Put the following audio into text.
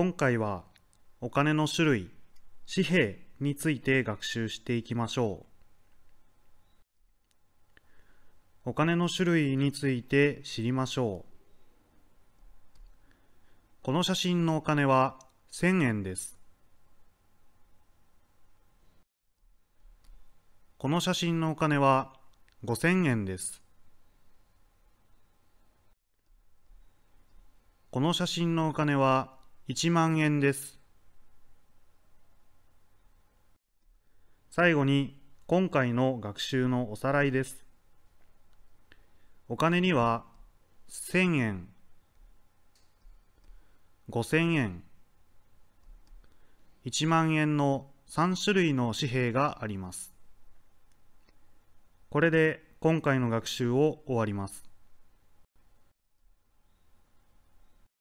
今回はお金の種類紙幣について学習していきましょうお金の種類について知りましょうこの写真のお金は1000円ですこの写真のお金は5000円ですこの写真のお金は1万円です。最後に今回の学習のおさらいです。お金には1000円、5000円、1万円の3種類の紙幣があります。これで今回の学習を終わります。